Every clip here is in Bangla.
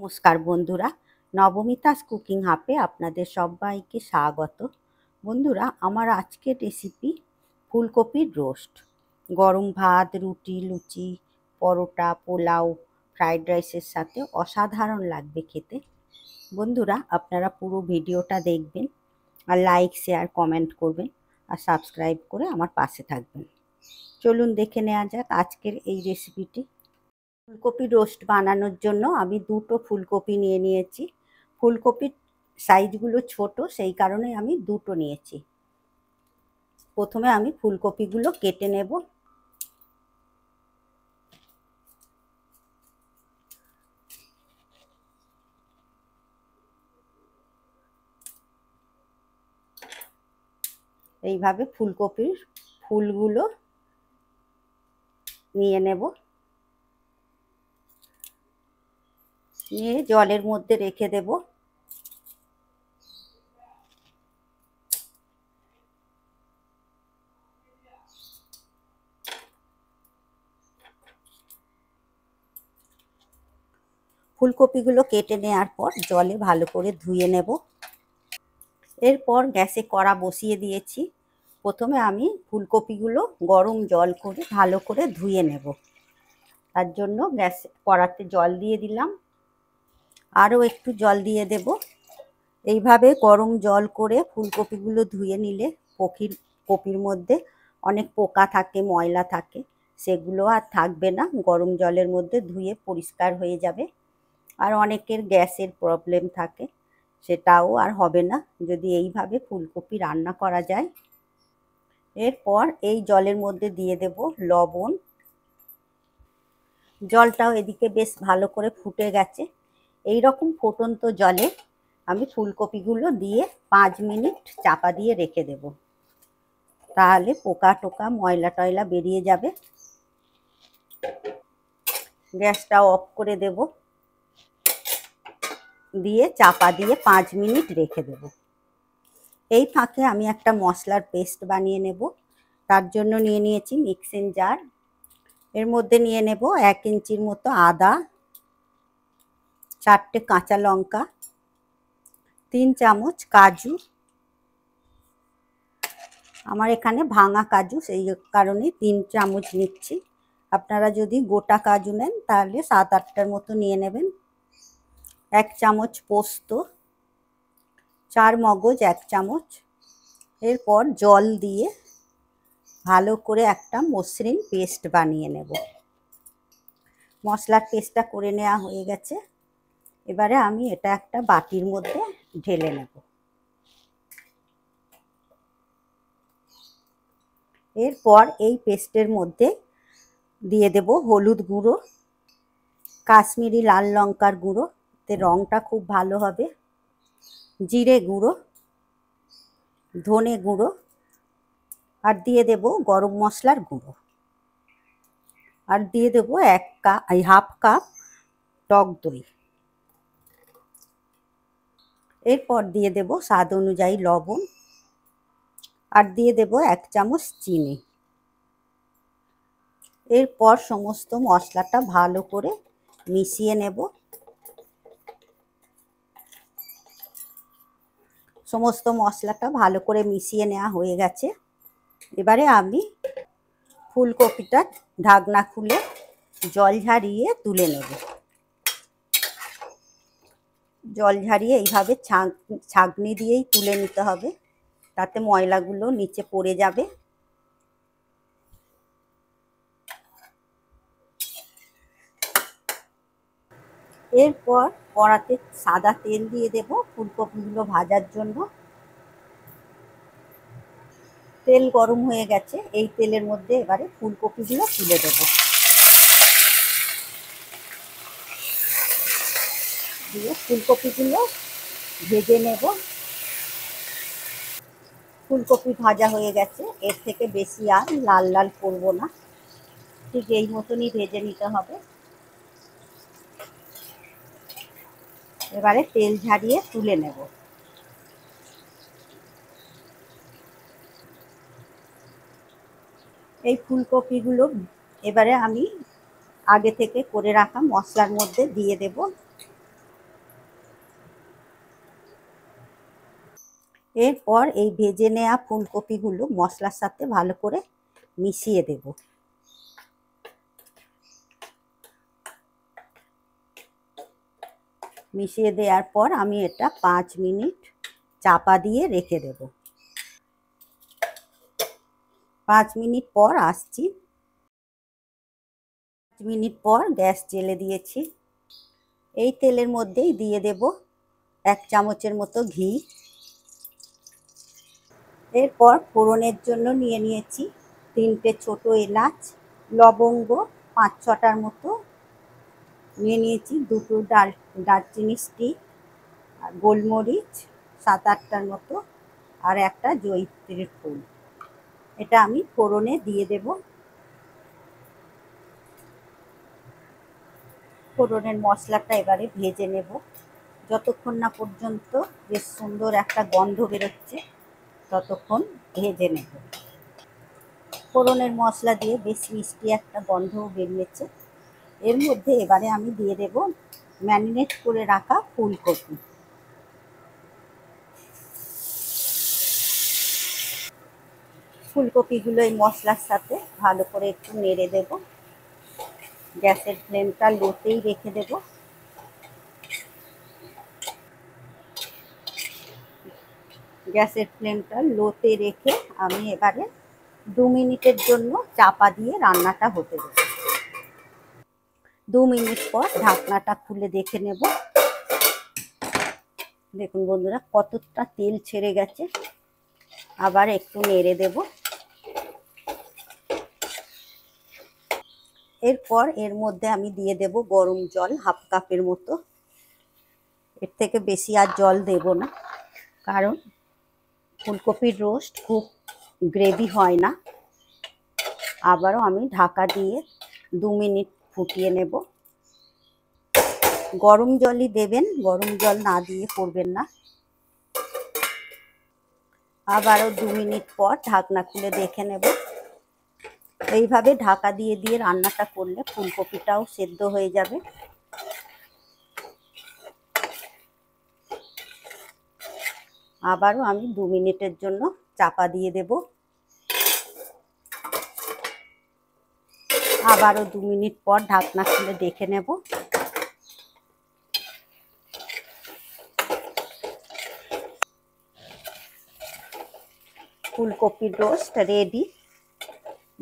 নমস্কার বন্ধুরা নবমিতাস কুকিং হাপে আপনাদের সবাইকে স্বাগত বন্ধুরা আমার আজকের রেসিপি ফুলকপির রোস্ট গরম ভাত রুটি লুচি পরোটা পোলাও ফ্রাইড রাইসের সাথে অসাধারণ লাগবে খেতে বন্ধুরা আপনারা পুরো ভিডিওটা দেখবেন আর লাইক শেয়ার কমেন্ট করবেন আর সাবস্ক্রাইব করে আমার পাশে থাকবেন চলুন দেখে নেওয়া যাক আজকের এই রেসিপিটি ফুলকপি রোস্ট বানানোর জন্য আমি দুটো ফুলকপি নিয়ে নিয়েছি ফুলকপির সাইজগুলো ছোট সেই কারণে আমি দুটো নিয়েছি প্রথমে আমি ফুলকপিগুলো কেটে নেব এইভাবে ফুলকপির ফুলগুলো নিয়ে নেব নিয়ে জলের মধ্যে রেখে দেব ফুলকপিগুলো কেটে নেওয়ার পর জলে ভালো করে ধুয়ে নেব এরপর গ্যাসে কড়া বসিয়ে দিয়েছি প্রথমে আমি ফুলকপিগুলো গরম জল করে ভালো করে ধুয়ে নেব তার জন্য গ্যাস কড়াতে জল দিয়ে দিলাম আরও একটু জল দিয়ে দেব এইভাবে গরম জল করে ফুলকপিগুলো ধুয়ে নিলে কপির কপির মধ্যে অনেক পোকা থাকে ময়লা থাকে সেগুলো আর থাকবে না গরম জলের মধ্যে ধুয়ে পরিষ্কার হয়ে যাবে আর অনেকের গ্যাসের প্রবলেম থাকে সেটাও আর হবে না যদি এইভাবে ফুলকপি রান্না করা যায় এরপর এই জলের মধ্যে দিয়ে দেব লবণ জলটাও এদিকে বেশ ভালো করে ফুটে গেছে এই রকম ফুটন্ত জলে আমি ফুলকপিগুলো দিয়ে পাঁচ মিনিট চাপা দিয়ে রেখে দেব তাহলে পোকা টোকা ময়লা টয়লা বেরিয়ে যাবে গ্যাসটা অফ করে দেব দিয়ে চাপা দিয়ে পাঁচ মিনিট রেখে দেব এই ফাঁকে আমি একটা মশলার পেস্ট বানিয়ে নেব তার জন্য নিয়ে নিয়েছি মিক্সিং জার এর মধ্যে নিয়ে নেব এক ইঞ্চির মতো আদা চারটে কাঁচা লঙ্কা তিন চামচ কাজু আমার এখানে ভাঙা কাজু সেই কারণে তিন চামচ নিচ্ছি আপনারা যদি গোটা কাজু নেন তাহলে সাত আটটার মতো নিয়ে নেবেন এক চামচ পোস্ত চার মগজ এক চামচ এরপর জল দিয়ে ভালো করে একটা মসৃণ পেস্ট বানিয়ে নেব মশলার পেস্টটা করে নেওয়া হয়ে গেছে এবারে আমি এটা একটা বাটির মধ্যে ঢেলে নেব এরপর এই পেস্টের মধ্যে দিয়ে দেব হলুদ গুঁড়ো কাশ্মীরি লাল লঙ্কার গুঁড়ো এতে রঙটা খুব ভালো হবে জিরে গুঁড়ো ধনে গুঁড়ো আর দিয়ে দেব গরম মশলার গুঁড়ো আর দিয়ে দেব এক কাপ হাফ কাপ টক দই এরপর দিয়ে দেব স্বাদ অনুযায়ী লবণ আর দিয়ে দেব এক চামচ চিনি এরপর সমস্ত মশলাটা ভালো করে মিশিয়ে নেব সমস্ত মশলাটা ভালো করে মিশিয়ে নেওয়া হয়ে গেছে এবারে আমি ফুলকপিটা ঢাকনা খুলে জল ঝারিয়ে তুলে নেব জল ঝাড়িয়ে এইভাবে ছাঁক ছাঁকনি দিয়েই তুলে নিতে হবে তাতে ময়লাগুলো নিচে পড়ে যাবে এরপর কড়াতে সাদা তেল দিয়ে দেব ফুলকপিগুলো ভাজার জন্য তেল গরম হয়ে গেছে এই তেলের মধ্যে এবারে ফুলকপিগুলো তুলে দেবো দিয়ে ফুলকপিগুলো ভেজে নেব ফুলকপি ভাজা হয়ে গেছে এর থেকে বেশি আর লাল লাল করব না ঠিক এই মতনই ভেজে নিতে হবে এবারে তেল ঝাড়িয়ে তুলে নেব এই ফুলকপিগুলো এবারে আমি আগে থেকে করে রাখা মশলার মধ্যে দিয়ে দেবো এরপর এই ভেজে নেওয়া ফুলকপিগুলো মশলার সাথে ভালো করে মিশিয়ে দেব মিশিয়ে দেওয়ার পর আমি এটা পাঁচ মিনিট চাপা দিয়ে রেখে দেব পাঁচ মিনিট পর আসছি পাঁচ মিনিট পর গ্যাস জেলে দিয়েছি এই তেলের মধ্যেই দিয়ে দেব এক চামচের মতো ঘি এরপর ফোড়নের জন্য নিয়ে নিয়েছি তিনটে ছোট এলাচ লবঙ্গ পাঁচ ছটার মতো নিয়ে নিয়েছি দুটো ডাল দারচিনি স্টিক আর গোলমরিচ সাত আটটার মতো আর একটা জৈত্রীর ফুল এটা আমি ফোড়নে দিয়ে দেব ফোড়নের মশলাটা এবারে ভেজে নেব যতক্ষণ না পর্যন্ত বেশ সুন্দর একটা গন্ধ বেরোচ্ছে ততক্ষণ ভেজে নেব ফোড়নের মশলা দিয়ে বেশ মিষ্টি একটা গন্ধও বেরিয়েছে এর মধ্যে এবারে আমি দিয়ে দেব ম্যারিনেট করে রাখা ফুলকপি ফুলকপিগুলো এই মশলার সাথে ভালো করে একটু নেড়ে দেব গ্যাসের ফ্লেমটা লোতেই রেখে দেবো গ্যাসের ফ্লেমটা লোতে রেখে আমি এবারে দু মিনিটের জন্য চাপা দিয়ে রান্নাটা হতে দেব দু মিনিট পর ঢাকনাটা খুলে দেখে নেব দেখুন বন্ধুরা কতটা তেল ছেড়ে গেছে আবার একটু নেড়ে দেব এরপর এর মধ্যে আমি দিয়ে দেব গরম জল হাফ কাপের মতো এর থেকে বেশি আর জল দেব না কারণ ফুলকপির রোস্ট খুব গ্রেভি হয় না আবারও আমি ঢাকা দিয়ে দু মিনিট ফুটিয়ে নেব গরম জলই দেবেন গরম জল না দিয়ে করবেন না আবারও দু মিনিট পর ঢাকনা খুলে দেখে নেব এইভাবে ঢাকা দিয়ে দিয়ে রান্নাটা করলে ফুলকপিটাও সেদ্ধ হয়ে যাবে আবারও আমি দু মিনিটের জন্য চাপা দিয়ে দেব আবারও দু মিনিট পর ঢাকনা খুলে দেখে নেব ফুলকপির রোস্ট রেডি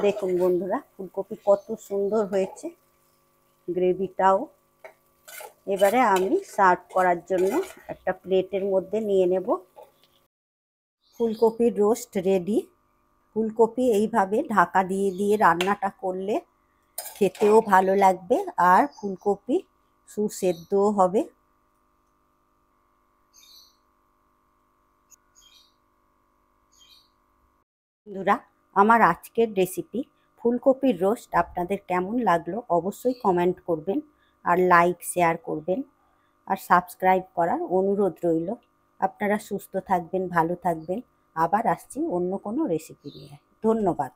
দেখুন বন্ধুরা ফুলকপি কত সুন্দর হয়েছে গ্রেভিটাও এবারে আমি সার্ভ করার জন্য একটা প্লেটের মধ্যে নিয়ে নেব ফুলকপির রোস্ট রেডি ফুলকপি এইভাবে ঢাকা দিয়ে দিয়ে রান্নাটা করলে খেতেও ভালো লাগবে আর ফুলকপি সুসেদ্ধও হবে বন্ধুরা আমার আজকের রেসিপি ফুলকপির রোস্ট আপনাদের কেমন লাগলো অবশ্যই কমেন্ট করবেন আর লাইক শেয়ার করবেন আর সাবস্ক্রাইব করার অনুরোধ রইল আপনারা সুস্থ থাকবেন ভালো থাকবেন আবার আসছি অন্য কোনো রেসিপি নিয়ে ধন্যবাদ